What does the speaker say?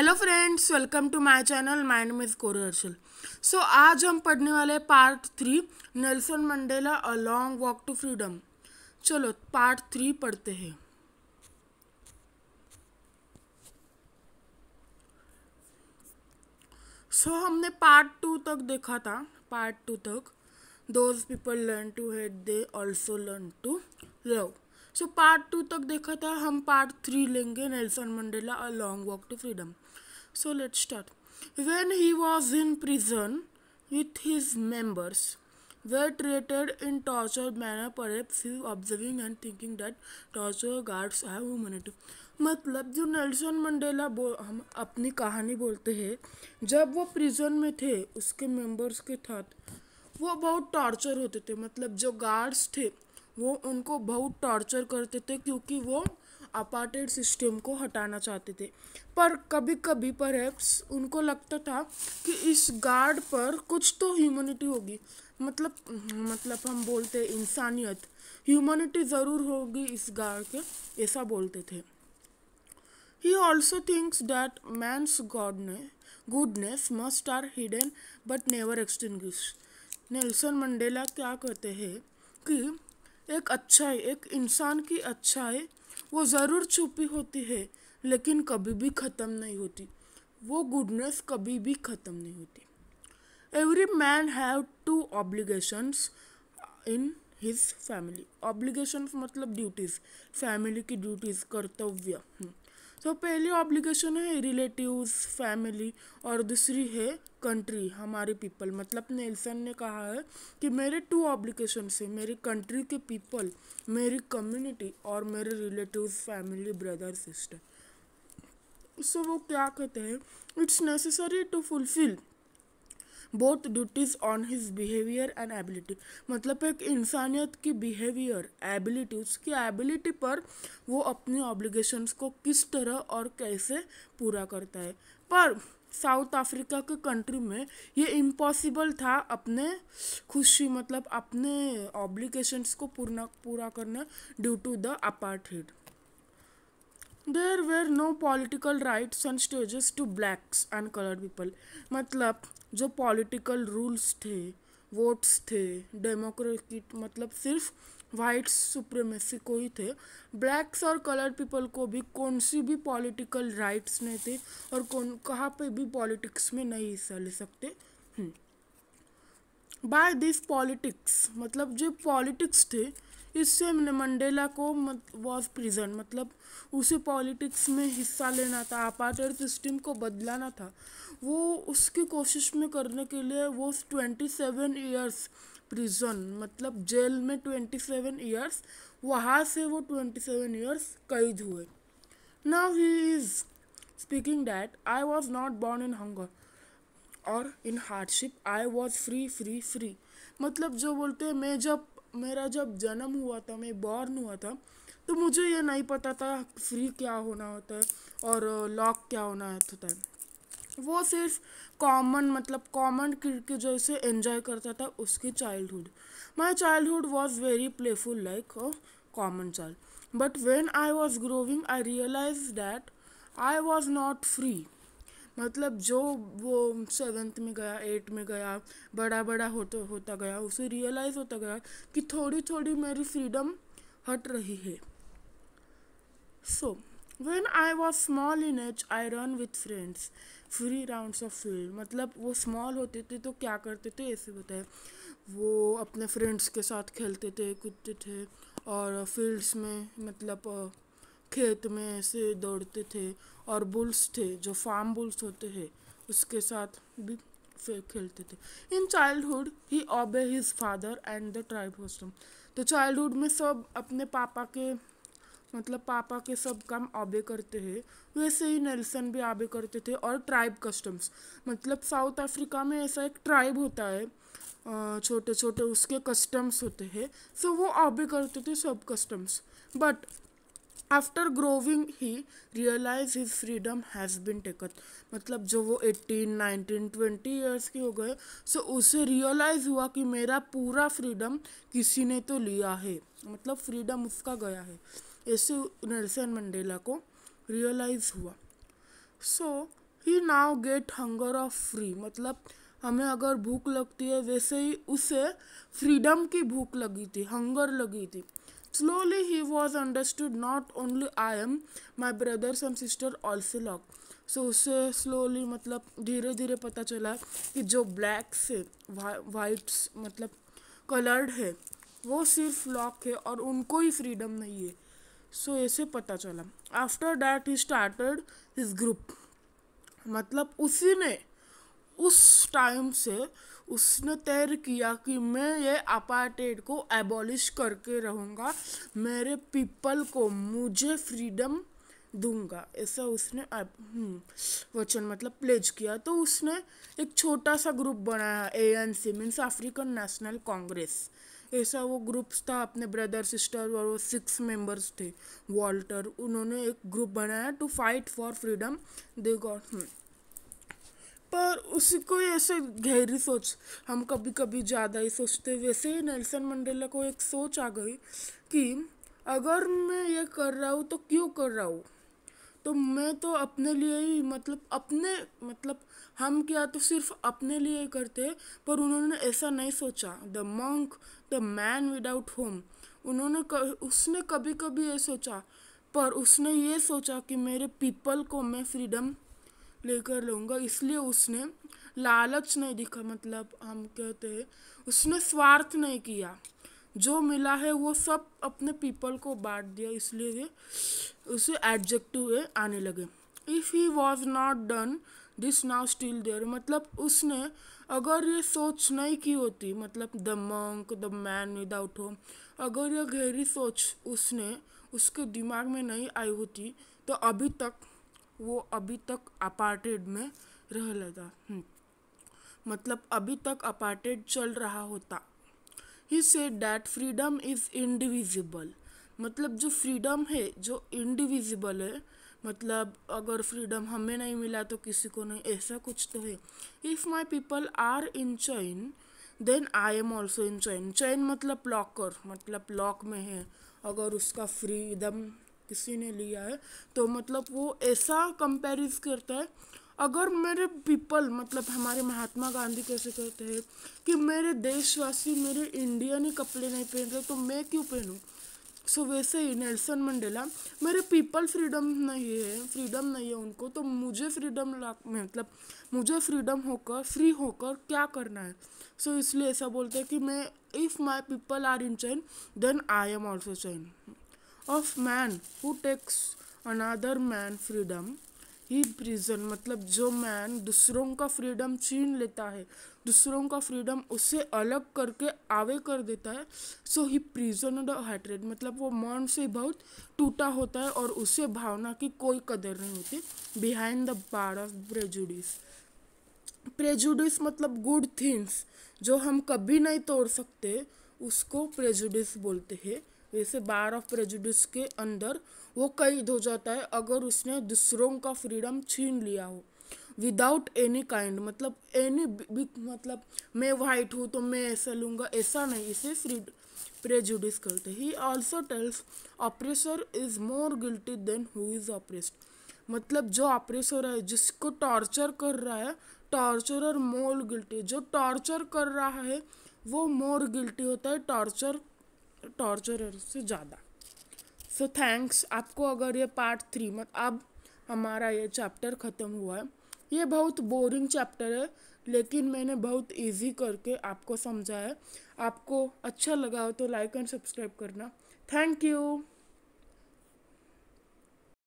Hello friends welcome to my channel mind miss coral so आज हम पढ़ने वाले part three Nelson Mandela a long walk to freedom चलो part three पढ़ते हैं सो so, हमने पार्ट टू तक देखा था पार्ट टू तक those people learn to hate they also learn to love so part two तक देखा था हम पार्ट थ्री लेंगे Nelson Mandela a long walk to freedom so let start when he was in prison with his members were treated in torture manner पर observing and thinking thinking torture guards guards are मतलब जो Nelson Mandela बोल हम अपनी कहानी बोलते हैं जब वो प्रिजन में थे उसके मेंबर्स के साथ वो बहुत टॉर्चर होते थे मतलब जो गार्ड्स थे वो उनको बहुत टॉर्चर करते थे क्योंकि वो अपार्टेड सिस्टम को हटाना चाहते थे पर कभी कभी पर उनको लगता था कि इस गार्ड पर कुछ तो ह्यूमनिटी होगी मतलब मतलब हम बोलते इंसानियत ह्यूमनिटी ज़रूर होगी इस गार्ड के ऐसा बोलते थे he also thinks that man's ने goodness must are hidden but never extinct Nelson Mandela क्या कहते हैं कि एक अच्छाई एक इंसान की अच्छाई वो ज़रूर छुपी होती है लेकिन कभी भी ख़त्म नहीं होती वो गुडनेस कभी भी ख़त्म नहीं होती every man have two obligations in his family obligations मतलब ड्यूटीज़ फैमिली की ड्यूटीज़ कर्तव्य तो पहली ऑब्लिगेशन है रिलेटिव्स फैमिली और दूसरी है कंट्री हमारे पीपल मतलब नेल्सन ने कहा है कि मेरे टू ऑब्लिकेशन से मेरी कंट्री के पीपल मेरी कम्युनिटी और मेरे relatives family brother sister so वो क्या कहते हैं it's necessary to fulfil both duties on his behaviour and ability मतलब एक इंसानियत की बिहेवियर एबिलिटी उसकी एबिलिटी पर वो अपनी ऑब्लिगेशंस को किस तरह और कैसे पूरा करता है पर साउथ अफ्रीका के कंट्री में ये इम्पॉसिबल था अपने खुशी मतलब अपने ऑब्लिगेशंस को पूरा पूरा करना due to the apartheid there were no political rights and stages to blacks and coloured people मतलब जो पॉलिटिकल रूल्स थे वोट्स थे डेमोक्रेटिक मतलब सिर्फ वाइट सुप्रीमेसी को ही थे ब्लैक्स और कलर्ड पीपल को भी कौन सी भी पॉलिटिकल राइट्स नहीं थे और कौन कहाँ पर भी पॉलिटिक्स में नहीं हिस्सा ले सकते हम्म। बाय दिस पॉलिटिक्स मतलब जो पॉलिटिक्स थे इससे मैंने मंडेला को मत वॉज प्रिजन मतलब उसे पॉलिटिक्स में हिस्सा लेना था अपार्टर सिस्टम को बदलाना था वो उसकी कोशिश में करने के लिए वो ट्वेंटी सेवन ईयर्स प्रिजन मतलब जेल में ट्वेंटी सेवन ईयर्स वहाँ से वो ट्वेंटी सेवन ईयर्स कैद हुए now he is speaking that I was not born in hunger और in hardship I was free free free मतलब जो बोलते हैं मैं जब मेरा जब जन्म हुआ था मैं बॉर्न हुआ था तो मुझे ये नहीं पता था फ्री क्या होना होता है और लॉक क्या होना होता है वो सिर्फ कॉमन मतलब कॉमन किड के जैसे एंजॉय करता था उसकी childhood my childhood was very playful like a common child but when I was growing I realise that I was not free मतलब जो वो सेवन्थ में गया एट में गया बड़ा बड़ा होते होता गया उसे रियलाइज़ होता गया कि थोड़ी थोड़ी मेरी फ्रीडम हट रही है so when I was small in H I run with friends free rounds of field मतलब वो स्मॉल होते थे तो क्या करते थे ऐसे बताए वो अपने फ्रेंड्स के साथ खेलते थे कूदते थे और फील्ड्स में मतलब खेत में ऐसे दौड़ते थे और बुल्स थे जो फार्म बुल्स होते हैं उसके साथ भी खेलते थे in childhood he obey his father and the tribe customs तो चाइल्डहुड में सब अपने पापा के मतलब पापा के सब काम ऑबे करते हैं वैसे ही नेल्सन भी आबे करते थे और ट्राइब कस्टम्स मतलब साउथ अफ्रीका में ऐसा एक ट्राइब होता है छोटे छोटे उसके कस्टम्स होते हैं सो वो ऑबे करते थे सब customs but after growing he realise his freedom has been taken मतलब जो वो एट्टीन नाइनटीन ट्वेंटी ईयर्स के हो गए सो उसे रियलाइज़ हुआ कि मेरा पूरा फ्रीडम किसी ने तो लिया है मतलब फ्रीडम उसका गया है ऐसे नेल्सन मंडेला को रियलाइज़ हुआ so he now get hunger of free मतलब हमें अगर भूख लगती है वैसे ही उसे फ्रीडम की भूख लगी थी हंगर लगी थी Slowly he was understood not only I am, my brothers and sister also lock. सो उसे स्लोली मतलब धीरे धीरे पता चला कि जो ब्लैक्स है वाइट्स मतलब कलर्ड है वो सिर्फ लॉक है और उनको ही फ्रीडम नहीं है सो ऐसे पता चला after that he started his group मतलब उसी ने उस टाइम से उसने तय किया कि मैं ये अपार्टेड को एबॉलिश करके रहूँगा मेरे पीपल को मुझे फ्रीडम दूंगा ऐसा उसने हम्म, वचन मतलब प्लेज किया तो उसने एक छोटा सा ग्रुप बनाया A N C means African National Congress ऐसा वो ग्रुप्स था अपने ब्रदर सिस्टर और वो सिक्स मेंबर्स थे वॉल्टर उन्होंने एक ग्रुप बनाया to fight for freedom they got पर उसको ऐसे गहरी सोच हम कभी कभी ज़्यादा ही सोचते वैसे ही नेल्सन मंडेला को एक सोच आ गई कि अगर मैं ये कर रहा हूँ तो क्यों कर रहा हूँ तो मैं तो अपने लिए ही मतलब अपने मतलब हम क्या तो सिर्फ अपने लिए करते पर उन्होंने ऐसा नहीं सोचा the monk the man without home उन्होंने क, उसने कभी कभी ये सोचा पर उसने ये सोचा कि मेरे पीपल को मैं फ्रीडम लेकर लूँगा इसलिए उसने लालच नहीं दिखा मतलब हम कहते हैं उसने स्वार्थ नहीं किया जो मिला है वो सब अपने पीपल को बांट दिया इसलिए उसे एडजेक्टिव आने लगे if he was not done this now still there मतलब उसने अगर ये सोच नहीं की होती मतलब the monk the man without home अगर यह गहरी सोच उसने उसके दिमाग में नहीं आई होती तो अभी तक वो अभी तक अपार्टेड में रह लगा हम्म। मतलब अभी तक अपार्टेड चल रहा होता he said that freedom is indivisible मतलब जो फ्रीडम है जो इंडिविजिबल है मतलब अगर फ्रीडम हमें नहीं मिला तो किसी को नहीं ऐसा कुछ तो है if my people are in chain then I am also in chain chain मतलब लॉकर मतलब लॉक में है अगर उसका फ्रीडम किसी ने लिया है तो मतलब वो ऐसा कंपेरिज करता है अगर मेरे पीपल मतलब हमारे महात्मा गांधी कैसे कहते हैं कि मेरे देशवासी मेरे इंडियन ही कपड़े नहीं पहन रहे तो मैं क्यों पहनूँ सो so, वैसे ही नेल्सन मंडेला मेरे पीपल फ्रीडम नहीं है फ्रीडम नहीं है उनको तो मुझे फ्रीडम ला मतलब मुझे फ्रीडम होकर फ्री होकर क्या करना है सो so, इसलिए ऐसा बोलते हैं कि मैं if my people are in chain then I am also chain of man who takes another man freedom he prison मतलब जो मैन दूसरों का फ्रीडम छीन लेता है दूसरों का फ्रीडम उससे अलग करके आवे कर देता है सो ही प्रिजन द हाइड्रेड मतलब वो मन से बहुत टूटा होता है और उसे भावना की कोई कदर नहीं होती behind the bar of prejudice prejudice मतलब गुड थिंग्स जो हम कभी नहीं तोड़ सकते उसको प्रेजुडिस बोलते हैं वैसे बार ऑफ प्रेजुडिस के अंदर वो कैद हो जाता है अगर उसने दूसरों का फ्रीडम छीन लिया हो विदाउट एनी काइंड मतलब एनी मतलब मैं वाइट हूँ तो मैं ऐसा लूँगा ऐसा नहीं इसे फ्री प्रेजुडिस करते he also tells oppressor is more guilty than who is oppressed मतलब जो ऑपरेसर है जिसको टॉर्चर कर रहा है टॉर्चरर मोर गिल्टी जो टॉर्चर कर रहा है वो मोर गिल्टी होता है टॉर्चर टॉर्चर से ज़्यादा सो so, थैंक्स आपको अगर ये पार्ट थ्री मत अब हमारा ये चैप्टर ख़त्म हुआ है ये बहुत बोरिंग चैप्टर है लेकिन मैंने बहुत इजी करके आपको समझा है आपको अच्छा लगा हो तो लाइक एंड सब्सक्राइब करना थैंक यू